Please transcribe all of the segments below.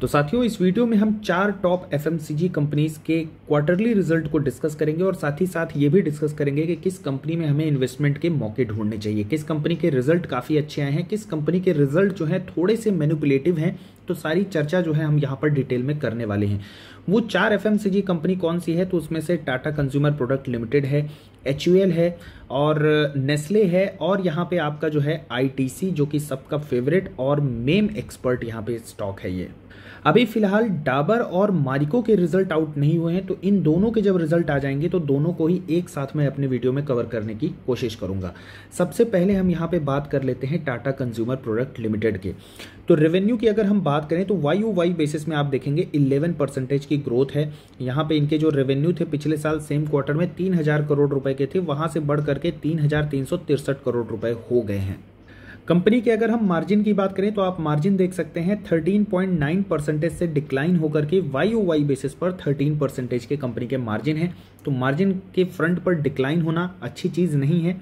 तो साथियों इस वीडियो में हम चार टॉप एफ कंपनीज के क्वार्टरली रिजल्ट को डिस्कस करेंगे और साथ ही साथ ये भी डिस्कस करेंगे कि किस कंपनी में हमें इन्वेस्टमेंट के मौके ढूंढने चाहिए किस कंपनी के रिजल्ट काफ़ी अच्छे आए हैं किस कंपनी के रिजल्ट जो है थोड़े से मेनुपुलेटिव हैं तो सारी चर्चा जो है हम यहाँ पर डिटेल में करने वाले हैं वो चार एफ कंपनी कौन सी है तो उसमें से टाटा कंज्यूमर प्रोडक्ट लिमिटेड है एच है और नेस्ले है और यहाँ पे आपका जो है आई जो कि सबका फेवरेट और मेम एक्सपर्ट यहाँ पे स्टॉक है ये अभी फिलहाल डाबर और मारिको के रिजल्ट आउट नहीं हुए हैं तो इन दोनों के जब रिजल्ट आ जाएंगे तो दोनों को ही एक साथ में अपने वीडियो में कवर करने की कोशिश करूंगा सबसे पहले हम यहाँ पे बात कर लेते हैं टाटा कंज्यूमर प्रोडक्ट लिमिटेड के तो रेवेन्यू की अगर हम बात बात करें तो वाई यू वाई बेसिस में आप देखेंगे 11 परसेंटेज की ग्रोथ है यहाँ पे इनके जो रेवेन्यू थे पिछले साल सेम क्वार्टर में 3000 करोड़ रुपए के थे वहाँ से बढ़ करके तीन करोड़ रुपए हो गए हैं कंपनी के अगर हम मार्जिन की बात करें तो आप मार्जिन देख सकते हैं 13.9 परसेंटेज से डिक्लाइन होकर के वाई ओ वाई बेसिस पर 13 परसेंटेज के कंपनी के मार्जिन है तो मार्जिन के फ्रंट पर डिक्लाइन होना अच्छी चीज़ नहीं है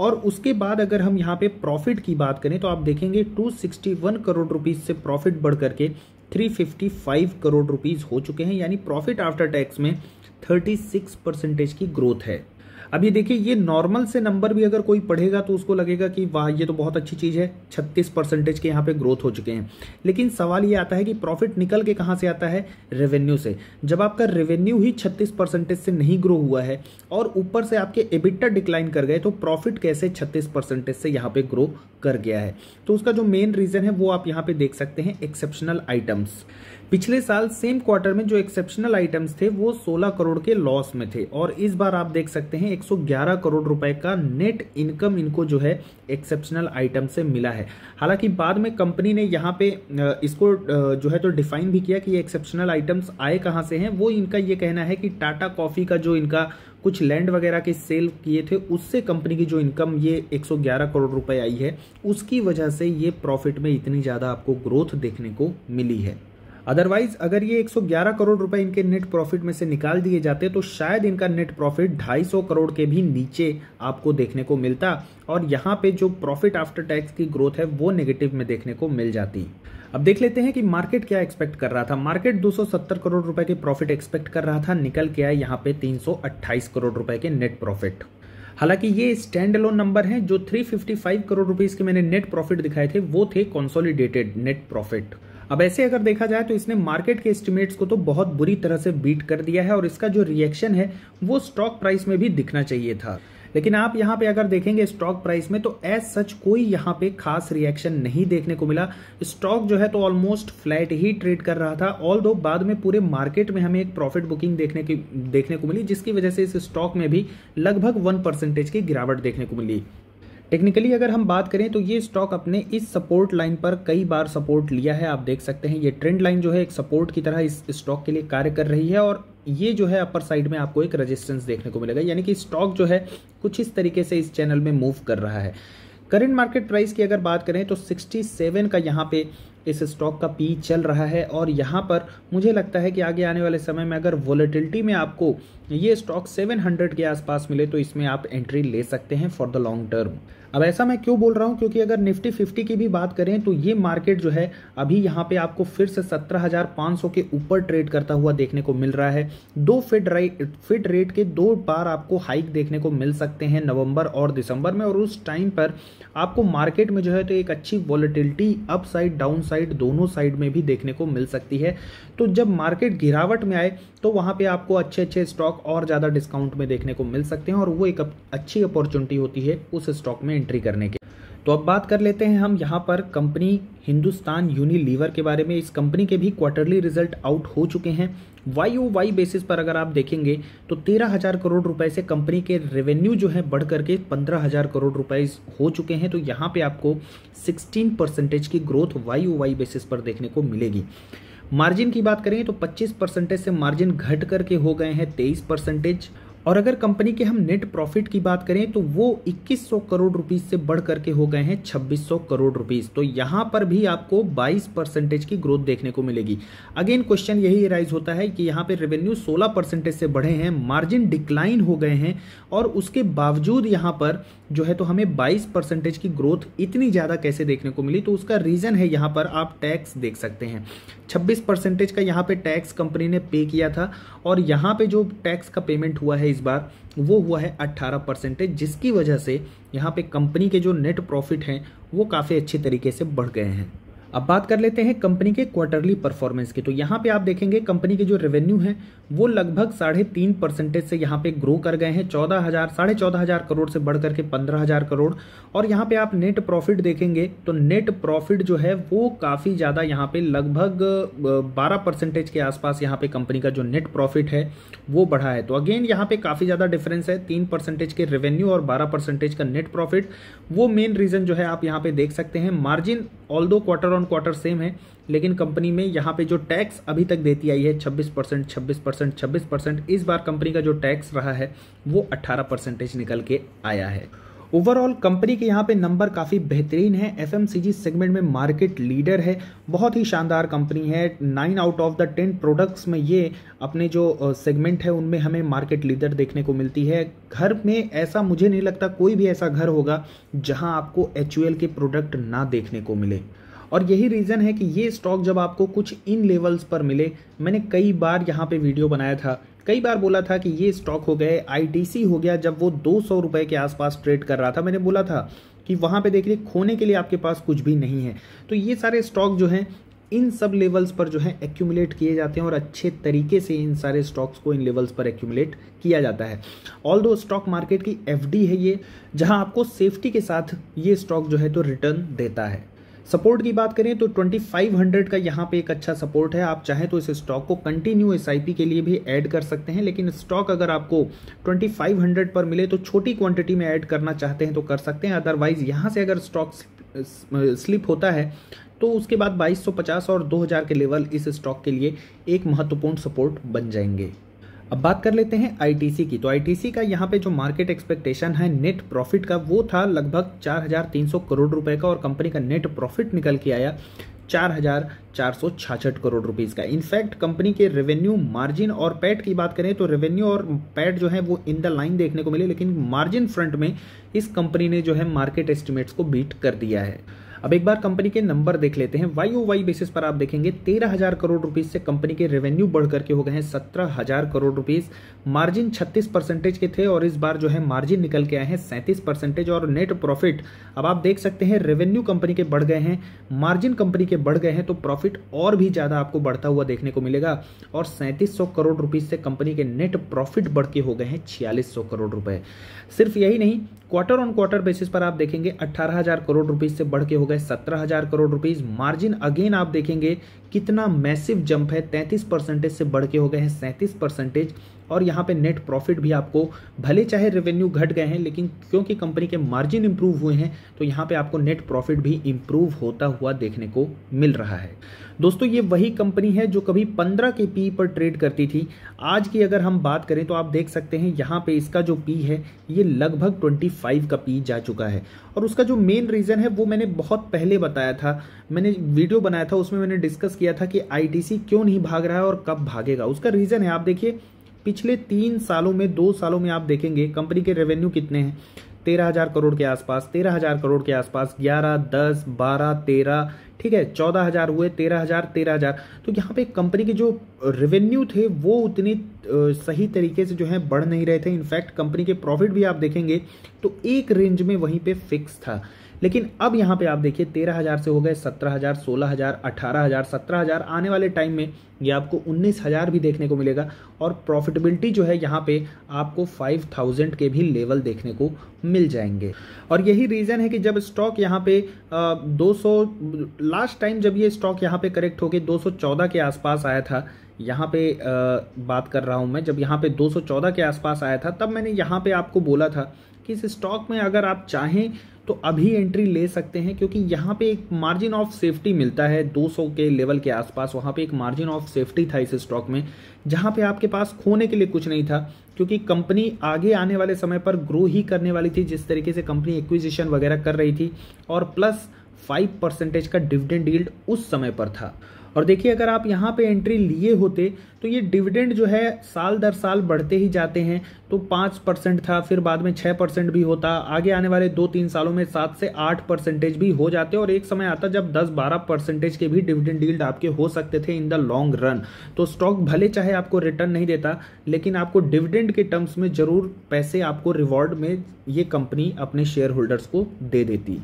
और उसके बाद अगर हम यहाँ पे प्रॉफिट की बात करें तो आप देखेंगे 261 करोड़ रुपीज़ से प्रॉफिट बढ़ करके 355 करोड़ रुपीज़ हो चुके हैं यानी प्रॉफिट आफ्टर टैक्स में 36 परसेंटेज की ग्रोथ है ये देखिए ये नॉर्मल से नंबर भी अगर कोई पढ़ेगा तो उसको लगेगा कि वाह ये तो बहुत अच्छी चीज़ है छत्तीस परसेंटेज के यहाँ पे ग्रोथ हो चुके हैं लेकिन सवाल ये आता है कि प्रॉफिट निकल के कहाँ से आता है रेवेन्यू से जब आपका रेवेन्यू ही छत्तीस परसेंटेज से नहीं ग्रो हुआ है और ऊपर से आपके एबिटा डिक्लाइन कर गए तो प्रॉफिट कैसे छत्तीस परसेंटेज से यहाँ पे ग्रो कर गया है तो उसका जो मेन रीज़न है वो आप यहाँ पे देख सकते हैं एक्सेप्शनल आइटम्स पिछले साल सेम क्वार्टर में जो एक्सेप्शनल आइटम्स थे वो 16 करोड़ के लॉस में थे और इस बार आप देख सकते हैं 111 करोड़ रुपए का नेट इनकम इनको जो है एक्सेप्शनल आइटम से मिला है हालांकि बाद में कंपनी ने यहाँ पे इसको जो है तो डिफाइन भी किया कि ये एक्सेप्शनल आइटम्स आए कहाँ से हैं वो इनका ये कहना है कि टाटा कॉफ़ी का जो इनका कुछ लैंड वगैरह के सेल किए थे उससे कंपनी की जो इनकम ये 111 करोड़ रुपए आई है उसकी वजह से ये प्रॉफिट में इतनी ज़्यादा आपको ग्रोथ देखने को मिली है अदरवाइज अगर ये 111 करोड़ रुपए इनके नेट प्रॉफिट में से निकाल दिए जाते तो शायद इनका नेट प्रॉफिट 250 करोड़ के भी नीचे आपको देखने को मिलता और यहाँ पे जो प्रॉफिट आफ्टर टैक्स की ग्रोथ है वो नेगेटिव में देखने को मिल जाती अब देख लेते हैं कि मार्केट क्या एक्सपेक्ट कर रहा था मार्केट 270 करोड़ रुपए के प्रॉफिट एक्सपेक्ट कर रहा था निकल के आया यहाँ पे 328 करोड़ रुपए के नेट प्रॉफिट हालांकि ये स्टैंड अलोन नंबर हैं जो 355 करोड़ रुपीस के मैंने नेट प्रॉफिट दिखाए थे वो थे कंसोलिडेटेड नेट प्रॉफिट अब ऐसे अगर देखा जाए तो इसने मार्केट के एस्टिमेट्स को तो बहुत बुरी तरह से बीट कर दिया है और इसका जो रिएक्शन है वो स्टॉक प्राइस में भी दिखना चाहिए था लेकिन आप यहाँ पे अगर देखेंगे स्टॉक प्राइस में तो एज सच कोई यहाँ पे खास रिएक्शन नहीं देखने को मिला स्टॉक जो है तो ऑलमोस्ट फ्लैट ही ट्रेड कर रहा था ऑल दो बाद में पूरे मार्केट में हमें एक प्रॉफिट बुकिंग देखने की देखने को मिली जिसकी वजह से इस स्टॉक में भी लगभग वन परसेंटेज की गिरावट देखने को मिली टेक्निकली अगर हम बात करें तो ये स्टॉक अपने इस सपोर्ट लाइन पर कई बार सपोर्ट लिया है आप देख सकते हैं ये ट्रेंड लाइन जो है एक सपोर्ट की तरह इस स्टॉक के लिए कार्य कर रही है और ये जो है अपर साइड में आपको एक रेजिस्टेंस देखने को मिलेगा यानी कि स्टॉक जो है कुछ इस तरीके से इस चैनल में मूव कर रहा है करंट मार्केट प्राइस की अगर बात करें तो 67 का यहाँ पे इस स्टॉक का पी चल रहा है और यहाँ पर मुझे लगता है कि आगे आने वाले समय में अगर वोलेटिलिटी में आपको ये स्टॉक 700 के आसपास मिले तो इसमें आप एंट्री ले सकते हैं फॉर द लॉन्ग टर्म अब ऐसा मैं क्यों बोल रहा हूँ क्योंकि अगर निफ्टी फिफ्टी की भी बात करें तो ये मार्केट जो है अभी यहाँ पे आपको फिर से 17,500 के ऊपर ट्रेड करता हुआ देखने को मिल रहा है दो फिट राइट फिट रेट के दो बार आपको हाइक देखने को मिल सकते हैं नवंबर और दिसंबर में और उस टाइम पर आपको मार्केट में जो है तो एक अच्छी volatility upside downside दोनों साइड में भी देखने को मिल सकती है तो जब मार्केट गिरावट में आए तो वहां पे आपको अच्छे अच्छे स्टॉक और ज़्यादा डिस्काउंट में देखने को मिल सकते हैं और वो एक अच्छी अपॉर्चुनिटी होती है उस स्टॉक में एंट्री करने के तो अब बात कर लेते हैं हम यहाँ पर कंपनी हिंदुस्तान यूनिलीवर के बारे में इस कंपनी के भी क्वार्टरली रिजल्ट आउट हो चुके हैं वाई ओ वाई बेसिस पर अगर आप देखेंगे तो तेरह हज़ार करोड़ रुपए से कंपनी के रेवेन्यू जो है बढ़ करके पंद्रह हज़ार करोड़ रुपए हो चुके हैं तो यहाँ पे आपको सिक्सटीन परसेंटेज की growth Y O Y basis पर देखने को मिलेगी मार्जिन की बात करें तो पच्चीस परसेंटेज से मार्जिन घट करके हो गए हैं तेईस परसेंटेज और अगर कंपनी के हम नेट प्रॉफिट की बात करें तो वो 2100 करोड़ रुपीस से बढ़ करके हो गए हैं 2600 करोड़ रुपीस तो यहाँ पर भी आपको 22 परसेंटेज की ग्रोथ देखने को मिलेगी अगेन क्वेश्चन यही राइज होता है कि यहाँ पे रेवेन्यू 16 परसेंटेज से बढ़े हैं मार्जिन डिक्लाइन हो गए हैं और उसके बावजूद यहाँ पर जो है तो हमें बाईस परसेंटेज की ग्रोथ इतनी ज़्यादा कैसे देखने को मिली तो उसका रीज़न है यहाँ पर आप टैक्स देख सकते हैं छब्बीस परसेंटेज का यहाँ पर टैक्स कंपनी ने पे किया था और यहाँ पर जो टैक्स का पेमेंट हुआ है इस बार वो हुआ है 18 परसेंटेज जिसकी वजह से यहाँ पे कंपनी के जो नेट प्रॉफिट हैं वो काफ़ी अच्छे तरीके से बढ़ गए हैं अब बात कर लेते हैं कंपनी के क्वार्टरली परफॉर्मेंस की तो यहाँ पे आप देखेंगे कंपनी के जो रेवेन्यू है वो लगभग साढ़े तीन परसेंटेज से यहाँ पे ग्रो कर गए हैं चौदह हज़ार साढ़े चौदह हज़ार करोड़ से बढ़ करके पंद्रह हज़ार करोड़ और यहाँ पे आप नेट प्रॉफिट देखेंगे तो नेट प्रॉफिट जो है वो काफ़ी ज़्यादा यहाँ पे लगभग बारह परसेंटेज के आसपास यहाँ पे कंपनी का जो नेट प्रॉफिट है वो बढ़ा है तो अगेन यहाँ पे काफ़ी ज़्यादा डिफरेंस है तीन परसेंटेज के रेवेन्यू और बारह परसेंटेज का नेट प्रॉफिट वो मेन रीज़न जो है आप यहाँ पे देख सकते हैं margin all quarter on quarter same है लेकिन कंपनी में यहाँ पे जो टैक्स अभी तक देती आई है 26 परसेंट छब्बीस परसेंट छब्बीस परसेंट इस बार कंपनी का जो टैक्स रहा है वो 18 परसेंटेज निकल के आया है ओवरऑल कंपनी के यहाँ पे नंबर काफ़ी बेहतरीन है एफ सेगमेंट में मार्केट लीडर है बहुत ही शानदार कंपनी है nine out of the ten products में ये अपने जो सेगमेंट है उनमें हमें मार्केट लीडर देखने को मिलती है घर में ऐसा मुझे नहीं लगता कोई भी ऐसा घर होगा जहाँ आपको एच के प्रोडक्ट ना देखने को मिले और यही रीज़न है कि ये स्टॉक जब आपको कुछ इन लेवल्स पर मिले मैंने कई बार यहाँ पे वीडियो बनाया था कई बार बोला था कि ये स्टॉक हो गए आईटीसी हो गया जब वो दो सौ रुपये के आसपास ट्रेड कर रहा था मैंने बोला था कि वहाँ पे देखिए खोने के लिए आपके पास कुछ भी नहीं है तो ये सारे स्टॉक जो हैं इन सब लेवल्स पर जो है एक्यूमुलेट किए जाते हैं और अच्छे तरीके से इन सारे स्टॉक्स को इन लेवल्स पर एक्यूमुलेट किया जाता है ऑल दो स्टॉक मार्केट की एफ है ये जहाँ आपको सेफ्टी के साथ ये स्टॉक जो है तो रिटर्न देता है सपोर्ट की बात करें तो 2500 का यहाँ पे एक अच्छा सपोर्ट है आप चाहें तो इस स्टॉक को कंटिन्यू एस के लिए भी ऐड कर सकते हैं लेकिन स्टॉक अगर आपको 2500 पर मिले तो छोटी क्वांटिटी में ऐड करना चाहते हैं तो कर सकते हैं अदरवाइज यहाँ से अगर स्टॉक स्लिप होता है तो उसके बाद 2250 और 2000 के लेवल इस स्टॉक के लिए एक महत्वपूर्ण सपोर्ट बन जाएंगे अब बात कर लेते हैं आईटीसी की तो आईटीसी का यहाँ पे जो मार्केट एक्सपेक्टेशन है नेट प्रॉफिट का वो था लगभग 4,300 करोड़ रुपए का और कंपनी का नेट प्रॉफिट निकल के आया चार हजार चार सौ छाछठ करोड़ रुपीज़ का इनफैक्ट कंपनी के रेवेन्यू मार्जिन और पैट की बात करें तो रेवेन्यू और पैट जो है वो इन द लाइन देखने को मिले लेकिन मार्जिन फ्रंट में इस कंपनी ने जो है मार्केट एस्टिमेट्स को बीट कर दिया है अब एक बार कंपनी के नंबर देख लेते हैं वाई ओ वाई बेसिस पर आप देखेंगे तेरह हजार करोड़ रुपीज से कंपनी के रेवेन्यू बढ़ करके हो गए हैं सत्रह हजार करोड़ रुपीज मार्जिन छत्तीस परसेंटेज के थे और इस बार जो है मार्जिन निकल के आए हैं सैंतीस परसेंटेज और नेट प्रॉफिट अब आप देख सकते हैं रेवेन्यू कंपनी के बढ़ गए हैं मार्जिन कंपनी के बढ़ गए हैं तो प्रॉफिट और भी ज़्यादा आपको बढ़ता हुआ देखने को मिलेगा और सैंतीस करोड़ रुपीज से कंपनी के नेट प्रॉफिट बढ़ के हो गए हैं छियालीस करोड़ रुपए सिर्फ यही नहीं क्वार्टर ऑन क्वार्टर बेसिस पर आप देखेंगे 18,000 करोड़ रुपीज से बढ़ के हो गए 17,000 करोड़ रुपीज मार्जिन अगेन आप देखेंगे कितना मैसिव जंप है 33 परसेंटेज से बढ़ के हो गए हैं सैंतीस परसेंटेज और यहाँ पे नेट प्रॉफिट भी आपको भले चाहे रेवेन्यू घट गए हैं लेकिन क्योंकि कंपनी के मार्जिन इंप्रूव हुए हैं तो यहाँ पे आपको नेट प्रॉफिट भी इंप्रूव होता हुआ देखने को मिल रहा है दोस्तों ये वही कंपनी है जो कभी 15 के पी पर ट्रेड करती थी आज की अगर हम बात करें तो आप देख सकते हैं यहाँ पे इसका जो पी है ये लगभग 25 का पी जा चुका है और उसका जो मेन रीज़न है वो मैंने बहुत पहले बताया था मैंने वीडियो बनाया था उसमें मैंने डिस्कस किया था कि आई क्यों नहीं भाग रहा है और कब भागेगा उसका रीज़न है आप देखिए पिछले तीन सालों में दो सालों में आप देखेंगे कंपनी के रेवेन्यू कितने हैं तेरह हज़ार करोड़ के आसपास तेरह हज़ार करोड़ के आसपास ग्यारह दस बारह तेरह ठीक है चौदह हज़ार हुए तेरह हज़ार तेरह हज़ार तो यहाँ पे कंपनी के जो रेवेन्यू थे वो उतनी सही तरीके से जो है बढ़ नहीं रहे थे इनफैक्ट कंपनी के प्रॉफिट भी आप देखेंगे तो एक रेंज में वहीं पे फिक्स था लेकिन अब यहाँ पे आप देखिए तेरह हज़ार से हो गए सत्रह हज़ार सोलह हज़ार अठारह हज़ार सत्रह हज़ार आने वाले टाइम में ये आपको उन्नीस हज़ार भी देखने को मिलेगा और प्रॉफिटेबिलिटी जो है यहाँ पे आपको फाइव थाउजेंड के भी लेवल देखने को मिल जाएंगे और यही रीज़न है कि जब स्टॉक यहाँ पे दो सौ लास्ट टाइम जब ये स्टॉक यहाँ पे करेक्ट होके दो सौ चौदह के आसपास आया था यहाँ पे बात कर रहा हूँ मैं जब यहाँ पे 214 के आसपास आया था तब मैंने यहाँ पे आपको बोला था कि इस स्टॉक में अगर आप चाहें तो अभी एंट्री ले सकते हैं क्योंकि यहाँ पे एक मार्जिन ऑफ सेफ्टी मिलता है 200 के लेवल के आसपास वहाँ पे एक मार्जिन ऑफ सेफ्टी था इस स्टॉक में जहाँ पे आपके पास खोने के लिए कुछ नहीं था क्योंकि कंपनी आगे आने वाले समय पर ग्रो ही करने वाली थी जिस तरीके से कंपनी एक्विजिशन वगैरह कर रही थी और प्लस फाइव परसेंटेज का डिविडेंड डील्ड उस समय पर था और देखिए अगर आप यहाँ पे एंट्री लिए होते तो ये डिविडेंड जो है साल दर साल बढ़ते ही जाते हैं तो पाँच परसेंट था फिर बाद में छः परसेंट भी होता आगे आने वाले दो तीन सालों में सात से आठ परसेंटेज भी हो जाते और एक समय आता जब दस बारह परसेंटेज के भी डिविडेंड डील्ड आपके हो सकते थे इन द लॉन्ग रन तो स्टॉक भले चाहे आपको रिटर्न नहीं देता लेकिन आपको डिविडेंड के टर्म्स में ज़रूर पैसे आपको रिवॉर्ड में ये कंपनी अपने शेयर होल्डर्स को दे देती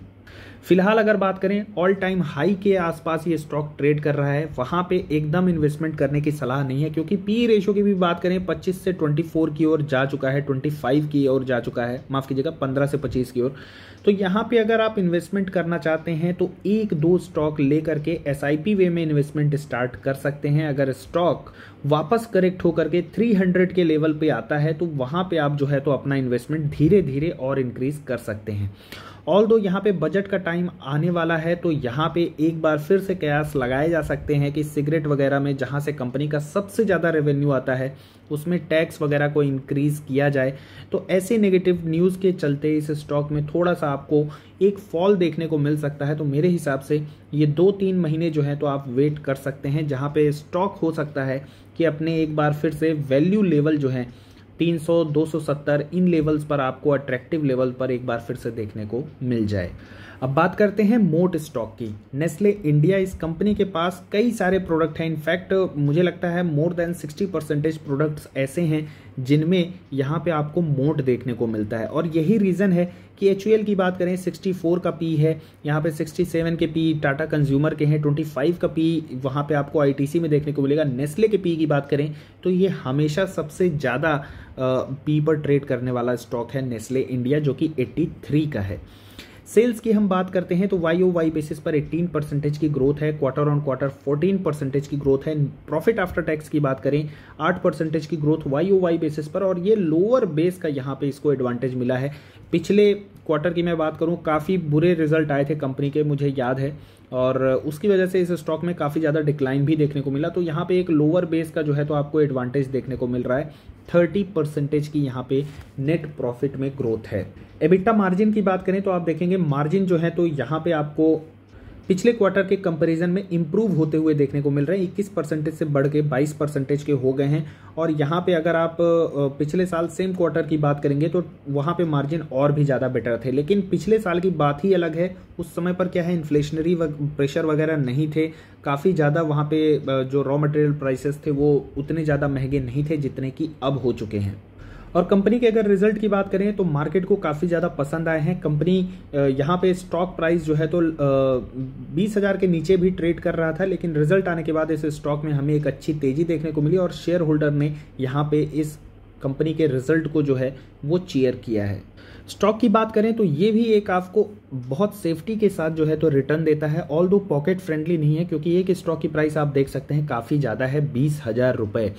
फिलहाल अगर बात करें ऑल टाइम हाई के आसपास ये स्टॉक ट्रेड कर रहा है वहां पे एकदम इन्वेस्टमेंट करने की सलाह नहीं है क्योंकि पी रेशो की भी बात करें 25 से 24 की ओर जा चुका है 25 की ओर जा चुका है माफ़ कीजिएगा 15 से 25 की ओर तो यहाँ पे अगर आप इन्वेस्टमेंट करना चाहते हैं तो एक दो स्टॉक लेकर के एस वे में इन्वेस्टमेंट स्टार्ट कर सकते हैं अगर स्टॉक वापस करेक्ट होकर के 300 के लेवल पे आता है तो वहां पे आप जो है तो अपना इन्वेस्टमेंट धीरे धीरे और इंक्रीज कर सकते हैं ऑल दो यहाँ पे बजट का टाइम आने वाला है तो यहाँ पे एक बार फिर से कयास लगाए जा सकते हैं कि सिगरेट वगैरह में जहाँ से कंपनी का सबसे ज़्यादा रेवेन्यू आता है उसमें टैक्स वगैरह को इंक्रीज़ किया जाए तो ऐसे नेगेटिव न्यूज़ के चलते इस स्टॉक में थोड़ा सा आपको एक फॉल देखने को मिल सकता है तो मेरे हिसाब से ये दो तीन महीने जो है तो आप वेट कर सकते हैं जहाँ पे स्टॉक हो सकता है कि अपने एक बार फिर से वैल्यू लेवल जो है 300 270 इन लेवल्स पर आपको अट्रैक्टिव लेवल पर एक बार फिर से देखने को मिल जाए अब बात करते हैं मोट स्टॉक की नेस्ले इंडिया इस कंपनी के पास कई सारे प्रोडक्ट हैं इनफैक्ट मुझे लगता है मोर देन 60 परसेंटेज प्रोडक्ट्स ऐसे हैं जिनमें यहाँ पे आपको मोट देखने को मिलता है और यही रीज़न है कि एच की बात करें 64 का पी है यहाँ पे 67 के पी टाटा कंज्यूमर के हैं 25 का पी वहाँ पे आपको आई में देखने को मिलेगा नेस्ले के पी की बात करें तो ये हमेशा सबसे ज़्यादा पी पर ट्रेड करने वाला स्टॉक है नेस्ले इंडिया जो कि एट्टी का है सेल्स की हम बात करते हैं तो वाई ओ वाई बेसिस पर 18 परसेंटेज की ग्रोथ है क्वार्टर ऑन क्वार्टर 14 परसेंटेज की ग्रोथ है प्रॉफिट आफ्टर टैक्स की बात करें 8 परसेंटेज की growth Y O Y basis पर और ये लोअर बेस का यहाँ पे इसको एडवांटेज मिला है पिछले क्वार्टर की मैं बात करूँ काफ़ी बुरे रिजल्ट आए थे कंपनी के मुझे याद है और उसकी वजह से इस स्टॉक में काफ़ी ज़्यादा डिक्लाइन भी देखने को मिला तो यहाँ पे एक लोअर बेस का जो है तो आपको एडवांटेज देखने को मिल रहा है थर्टी परसेंटेज की यहाँ पे नेट प्रॉफिट में ग्रोथ है एबिटा मार्जिन की बात करें तो आप देखेंगे मार्जिन जो है तो यहाँ पे आपको पिछले क्वार्टर के कंपैरिजन में इम्प्रूव होते हुए देखने को मिल रहे हैं इक्कीस परसेंटेज से बढ़ के बाईस परसेंटेज के हो गए हैं और यहाँ पे अगर आप पिछले साल सेम क्वार्टर की बात करेंगे तो वहाँ पे मार्जिन और भी ज़्यादा बेटर थे लेकिन पिछले साल की बात ही अलग है उस समय पर क्या है इन्फ्लेशनरी प्रेशर वगैरह नहीं थे काफ़ी ज़्यादा वहाँ पर जो रॉ मटेरियल प्राइसेस थे वो उतने ज़्यादा महंगे नहीं थे जितने कि अब हो चुके हैं और कंपनी के अगर रिजल्ट की बात करें तो मार्केट को काफ़ी ज़्यादा पसंद आए हैं कंपनी यहाँ पे स्टॉक प्राइस जो है तो बीस हज़ार के नीचे भी ट्रेड कर रहा था लेकिन रिजल्ट आने के बाद इस स्टॉक में हमें एक अच्छी तेज़ी देखने को मिली और शेयर होल्डर ने यहाँ पे इस कंपनी के रिजल्ट को जो है वो चेयर किया है स्टॉक की बात करें तो ये भी एक आपको बहुत सेफ्टी के साथ जो है तो रिटर्न देता है ऑल दो पॉकेट फ्रेंडली नहीं है क्योंकि एक स्टॉक की प्राइस आप देख सकते हैं काफ़ी ज़्यादा है बीस हज़ार रुपये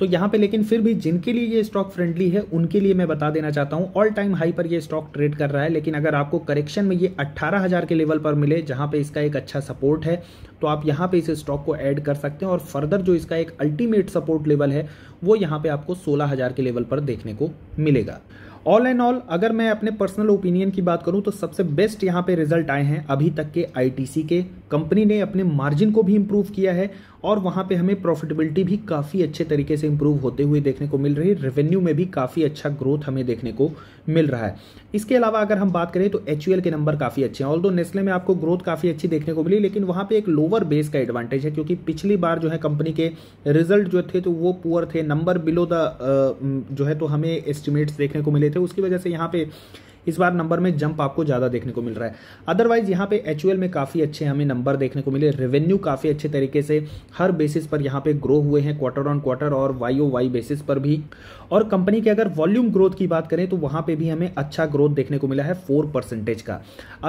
तो यहां पे लेकिन फिर भी जिनके लिए ये स्टॉक फ्रेंडली है उनके लिए मैं बता देना चाहता हूं ऑल टाइम हाई पर ये स्टॉक ट्रेड कर रहा है लेकिन अगर आपको करेक्शन में ये 18,000 के लेवल पर मिले जहां पे इसका एक अच्छा सपोर्ट है तो आप यहां पे इस स्टॉक को ऐड कर सकते हैं और फर्दर जो इसका एक अल्टीमेट सपोर्ट लेवल है वो यहाँ पे आपको सोलह के लेवल पर देखने को मिलेगा ऑल एंड ऑल अगर मैं अपने पर्सनल ओपिनियन की बात करूं तो सबसे बेस्ट यहां पे रिजल्ट आए हैं अभी तक के आईटीसी के कंपनी ने अपने मार्जिन को भी इम्प्रूव किया है और वहाँ पे हमें प्रॉफिटेबिलिटी भी काफ़ी अच्छे तरीके से इम्प्रूव होते हुए देखने को मिल रही है रेवेन्यू में भी काफ़ी अच्छा ग्रोथ हमें देखने को मिल रहा है इसके अलावा अगर हम बात करें तो एच के नंबर काफ़ी अच्छे हैं ऑल दो नेस्ले में आपको ग्रोथ काफ़ी अच्छी देखने को मिली लेकिन वहाँ पर एक लोअर बेस का एडवांटेज है क्योंकि पिछली बार जो है कंपनी के रिजल्ट जो थे तो वो पुअर थे नंबर बिलो द जो है तो हमें एस्टिमेट्स देखने को मिले थे उसकी वजह से यहाँ पे इस बार नंबर में जंप आपको ज़्यादा देखने को मिल रहा है अदरवाइज यहाँ पे एच में काफ़ी अच्छे हमें नंबर देखने को मिले रेवेन्यू काफ़ी अच्छे तरीके से हर बेसिस पर यहाँ पे ग्रो हुए हैं क्वार्टर ऑन क्वार्टर और वाई ओ वाई बेसिस पर भी और कंपनी के अगर वॉल्यूम ग्रोथ की बात करें तो वहां पर भी हमें अच्छा ग्रोथ देखने को मिला है फोर परसेंटेज का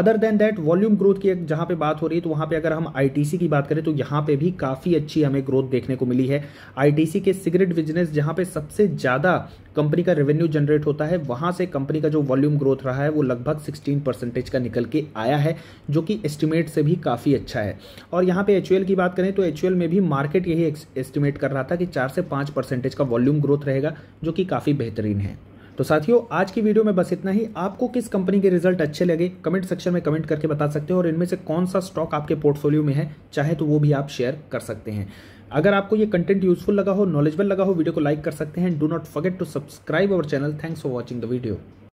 other than that volume growth की जहां पे बात हो रही है तो वहां पर अगर हम आई की बात करें तो यहां पर भी काफ़ी अच्छी हमें ग्रोथ देखने को मिली है आई के सिगरेट बिजनेस जहां पे सबसे ज़्यादा कंपनी का रेवेन्यू जनरेट होता है वहां से कंपनी का जो वॉल्यूम ग्रोथ रहा है वो लगभग 16 परसेंटेज का निकल के आया है जो कि एस्टिमेट से भी काफ़ी अच्छा है और यहाँ पे एच की बात करें तो एच में भी मार्केट यही एस्टिमेट कर रहा था कि चार से पाँच परसेंटेज का वॉल्यूम ग्रोथ रहेगा जो कि काफ़ी बेहतरीन है तो साथियों आज की वीडियो में बस इतना ही आपको किस कंपनी के रिजल्ट अच्छे लगे कमेंट सेक्शन में कमेंट करके बता सकते हो और इनमें से कौन सा स्टॉक आपके पोर्टफोलियो में है चाहे तो वो भी आप शेयर कर सकते हैं अगर आपको ये कंटेंट यूजफुल लगा हो नॉलेजबल लगा हो वीडियो को लाइक कर सकते हैं do not forget to subscribe our channel thanks for watching the video